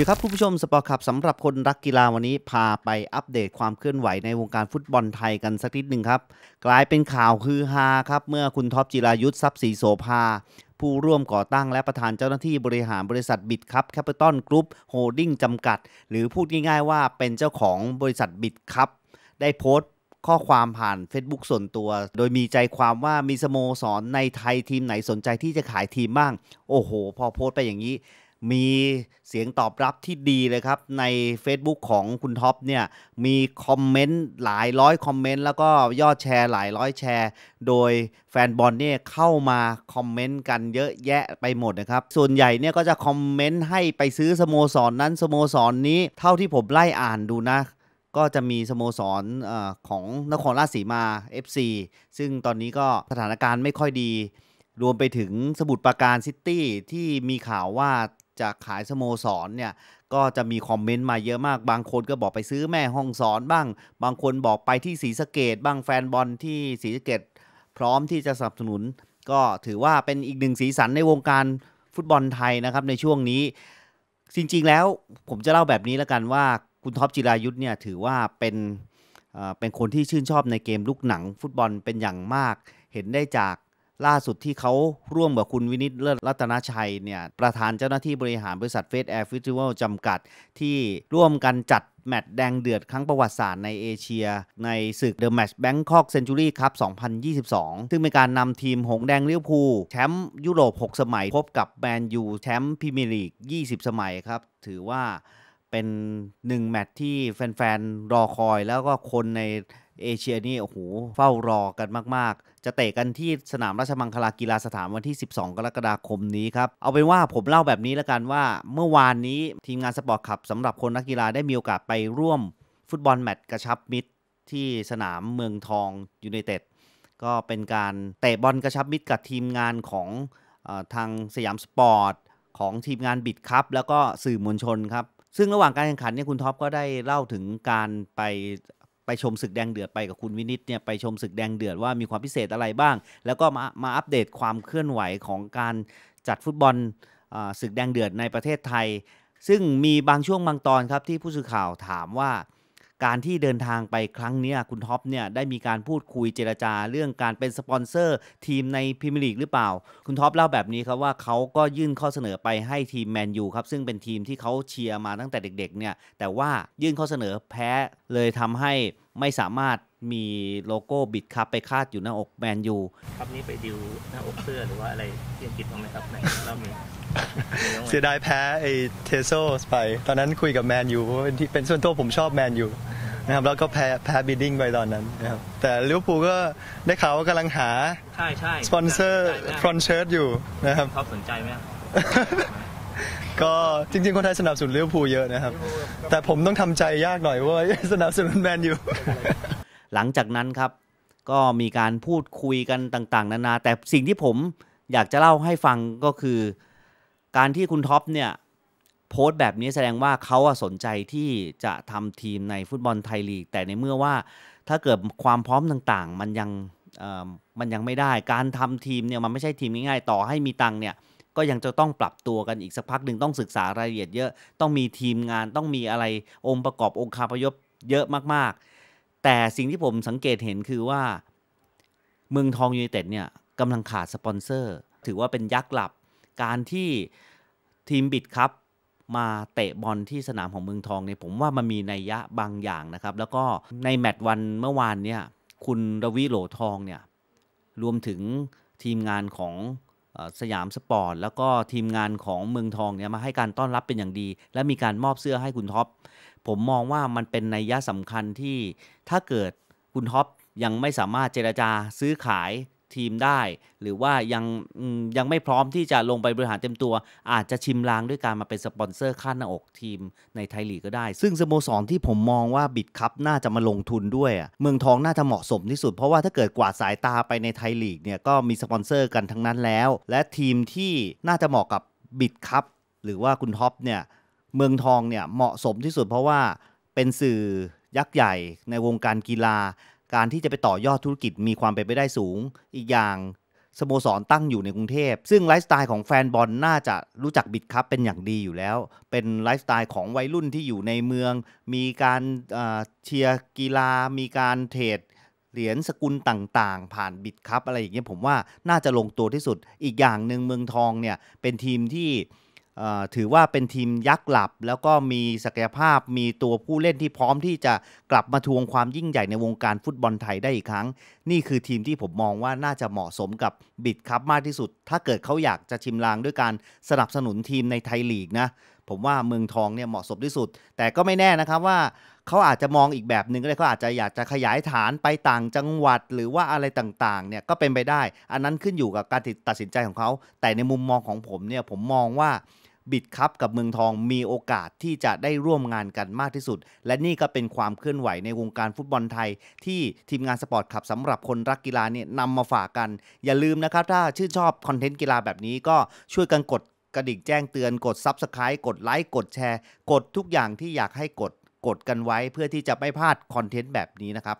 ดีครับ คุณผู้ชมสปอร์ตขับสำหรับคนรักกีฬาวันนี้พาไปอัปเดตความเคลื่อนไหวในวงการฟุตบอลไทยกันสักนิดหนึ่งครับ กลายเป็นข่าวคือฮาครับ เมื่อคุณท็อปจิรายุทธ์ทรัพย์ศรีโสภาผู้ร่วมก่อตั้งและประธานเจ้าหน้าที่บริหารบริษัทบิดครับแคปิตอลกรุ๊ปโฮลดิ้งจำกัด หรือพูดง่ายๆ ว่าเป็นเจ้าของบริษัทบิดครับได้โพสต์ข้อความผ่าน Facebook ส่วนตัว โดยมีใจความว่ามีสโมสรในไทยทีมไหนสนใจที่จะขายทีมบ้างโอ้โหพอโพสต์ไปอย่างนี้มีเสียงตอบรับที่ดีเลยครับ ใน Facebook ของคุณท็อปเนี่ยมีคอมเมนต์หลายร้อยคอมเมนต์แล้วก็ยอดแชร์หลายร้อยแชร์ โดยแฟนบอลเนี่ยเข้ามาคอมเมนต์กันเยอะแยะไปหมดนะครับส่วนใหญ่เนี่ยก็จะคอมเมนต์ให้ไปซื้อสโมสรนนั้นสโมสรนนี้เท่าที่ผมไล่อ่านดูนะ ก็จะมีสโมสรอของนครราชสีมา FC ซึ่งตอนนี้ก็สถานการณ์ไม่ค่อยดี รวมไปถึงสมุทรปราการซิตี้ที่มีข่าวว่าจะขายสโมสรเนี่ยก็จะมีคอมเมนต์มาเยอะมาก บางคนก็บอกไปซื้อแม่ห้องสอนบ้าง บางคนบอกไปที่ศรีสะเกดบ้างแฟนบอลที่ศรีสะเกดพร้อมที่จะสนับสนุน ก็ถือว่าเป็นอีกหนึ่งสีสันในวงการฟุตบอลไทยนะครับในช่วงนี้จริง ๆ แล้วผมจะเล่าแบบนี้แล้วกันว่า คุณท็อป จิรายุทธ์เนี่ยถือว่าเป็นเป็นคนที่ชื่นชอบในเกมลูกหนัง ฟุตบอลเป็นอย่างมากเห็นได้จากล่าสุดที่เขาร่วมกับคุณวินิตเลิศรัตนชัยเนี่ยประธานเจ้าหน้าที่บริหาร บริษัทเฟสแอร์ฟิสติวัลจำกัดที่ร่วมกันจัดแมตช์แดงเดือดครั้งประวัติศาสตร์ในเอเชีย ในศึกเดอะแมตช์แบงคอกเซนจูรี่ครับ2022 ซึ่งเป็นการนำทีมหงแดงเลี้ยวภูแชมป์ยุโรป 6 สมัยพบกับแมนยูแชมป์พรีเมียร์ลีก 20 สมัยครับถือว่าเป็นหนึ่งแมตช์ที่แฟนๆรอคอยแล้วก็คนในเอเชียนี่โอ้โหเฝ้ารอกันมากๆ จะเตะกันที่สนามราชมังคลากีฬาสถานวันที่ 12 กรกฎาคมนี้ครับ เอาเป็นว่าผมเล่าแบบนี้แล้วกันว่า เมื่อวานนี้ทีมงานสปอร์ตขับสำหรับคนนักกีฬาได้มีโอกาสไปร่วม ฟุตบอลแมตช์กระชับมิตรที่สนามเมืองทองยูไนเต็ดก็เป็นการเตะบอลกระชับมิตรกับทีมงานของอทางสยามสปอร์ต ของทีมงานบิดครับ แล้วก็สื่อมวลชนครับซึ่งระหว่างการแข่งขันเนี่ยคุณท็อปก็ได้เล่าถึงการไปไปชมศึกแดงเดือดไปกับคุณวินิตเนี่ย ไปชมศึกแดงเดือดว่ามีความพิเศษอะไรบ้าง แล้วก็มามาอัปเดตความเคลื่อนไหวของการจัดฟุตบอลศึกแดงเดือดในประเทศไทย ซึ่งมีบางช่วงบางตอนครับที่ผู้สื่อข่าวถามว่าการที่เดินทางไปครั้งนี้คุณท็อปเนี่ยได้มีการพูดคุยเจรจาเรื่องการเป็นสปอนเซอร์ทีมในพรีเมียร์ลีกหรือเปล่า คุณท็อปเล่าแบบนี้ครับว่าเขาก็ยื่นข้อเสนอไปให้ทีมแมนยูครับซึ่งเป็นทีมที่เขาเชียร์มาตั้งแต่เด็กๆเนี่ยแต่ว่ายื่นข้อเสนอแพ้ เลยทำให้ไม่สามารถมีโลโก้บิดครับไปคาดอยู่หน้าอกแมนยูครับนี้ไปดิวหน้าอกเสื้อหรือว่าอะไรที่อังกฤษต้งไหมครับไหนรอบมีเสียดายแพ้ไอเทโซสไป ตอนนั้นคุยกับแมนยูเนทา่เป็นส่วนตัวผมชอบแมนยูนะครับแล้วก็แพ้แพ้บิดดิ้งไปตอนนั้นนะครับแต่ลิเวอร์พูลก็ได้ข่าวว่ากำลังหา ใช่ใช่ สปอนเซอร์ฟรอนเชิร์ตอยู่นะครับเขอสนใจไหมก็จริงๆคนไทยสนับสนุนลิเวอร์พูลเยอะนะครับ แต่ผมต้องทำใจยากหน่อยว่า สนับสนุนแมนอยู่ หลังจากนั้นครับก็มีการพูดคุยกันต่างๆ นานาแต่สิ่งที่ผมอยากจะเล่าให้ฟังก็คือการที่คุณท็อปเนี่ยโพสต์แบบนี้แสดงว่าเขาสนใจที่จะทำทีมในฟุตบอลไทยลีก แต่ในเมื่อว่าถ้าเกิดความพร้อมต่างๆมันยังมันยังไม่ได้ การทำทีมเนี่ยมันไม่ใช่ทีม ง่ายๆ ต่อให้มีตังเนี่ย ก็ยังจะต้องปรับตัวกันอีกสักพักหนึ่งต้องศึกษารายละเอียดเยอะ ต้องมีทีมงานต้องมีอะไรองค์ประกอบองค์คาพยพเยอะมากๆ แต่สิ่งที่ผมสังเกตเห็นคือว่าเมืองทองยูเนเต็ดเนี่ยกำลังขาดสปอนเซอร์ ถือว่าเป็นยักษ์หลับ การที่ทีมบิดครับมาเตะบอลที่สนามของเมืองทองเนี่ยผมว่ามันมีนัยยะบางอย่างนะครับ แล้วก็ในแมตช์วันเมื่อวานเนี่ยคุณรวิโหลทองเนี่ยรวมถึงทีมงานของสยามสปอร์ตแล้วก็ทีมงานของเมืองทองเนี่ยมาให้การต้อนรับเป็นอย่างดีและมีการมอบเสื้อให้คุณท็อปผมมองว่ามันเป็นนัยยะสำคัญที่ถ้าเกิดคุณท็อปยังไม่สามารถเจราจาซื้อขายทีมได้ หรือว่ายังยังไม่พร้อมที่จะลงไปบริหารเต็มตัวอาจจะชิมลางด้วยการมาเป็นสปอนเซอร์ข้าหน้าอกทีมในไทยลีกก็ได้ ซึ่งสโมสรที่ผมมองว่าบิดคัพน่าจะมาลงทุนด้วยเมืองทองน่าจะเหมาะสมที่สุดเพราะว่าถ้าเกิดกวาดสายตาไปในไทยลีกเนี่ยก็มีสปอนเซอร์กันทั้งนั้นแล้ว และทีมที่น่าจะเหมาะกับบิดคัพหรือว่าคุณท็อปเนี่ยเมืองทองเนี่ยเหมาะสมที่สุดเพราะว่าเป็นสื่อยักษ์ใหญ่ในวงการกีฬาการที่จะไปต่อยอดธุรกิจมีความเป็นไปได้สูง อีกอย่างสโมสรตั้งอยู่ในกรุงเทพซึ่งไลฟ์สไตล์ของแฟนบอล น่าจะรู้จักบิดครับเป็นอย่างดีอยู่แล้วเป็นไลฟ์สไตล์ของวัยรุ่นที่อยู่ในเมืองมีการเชียร์กีฬา มีการเทรดเหรียญสกุลต่างๆผ่านบิดครับอะไรอย่างเงี้ยผมว่าน่าจะลงตัวที่สุดอีกอย่างหนึ่งเมืองทองเนี่ยเป็นทีมที่ถือว่าเป็นทีมยักษ์หลับแล้วก็มีศักยภาพมีตัวผู้เล่นที่พร้อมที่จะกลับมาทวงความยิ่งใหญ่ในวงการฟุตบอลไทยได้อีกครั้ง นี่คือทีมที่ผมมองว่าน่าจะเหมาะสมกับบิดครับมากที่สุด ถ้าเกิดเขาอยากจะชิมลางด้วยการสนับสนุนทีมในไทยลีกนะผมว่าเมืองทองเนี่ยเหมาะสมที่สุด แต่ก็ไม่แน่นะครับว่าเขาอาจจะมองอีกแบบหนึ่งก็ได้เขาอาจจะอยากจะขยายฐานไปต่างจังหวัดหรือว่าอะไรต่างๆเนี่ยก็เป็นไปได้ อันนั้นขึ้นอยู่กับการตัดสินใจของเขา แต่ในมุมมองของผมเนี่ยผมมองว่าบิดครับกับเมืองทองมีโอกาสที่จะได้ร่วมงานกันมากที่สุด และนี่ก็เป็นความเคลื่อนไหวในวงการฟุตบอลไทยที่ทีมงานสปอร์ตขับสำหรับคนรักกีฬาเนี่ยนำมาฝากกัน อย่าลืมนะครับถ้าชื่นชอบคอนเทนต์กีฬาแบบนี้ก็ช่วยกันกดกระดิ่งแจ้งเตือนกด Subscribe กดไลค์กดแชร์กดทุกอย่างที่อยากให้กดกดกันไว้เพื่อที่จะไม่พลาดคอนเทนต์แบบนี้นะครับ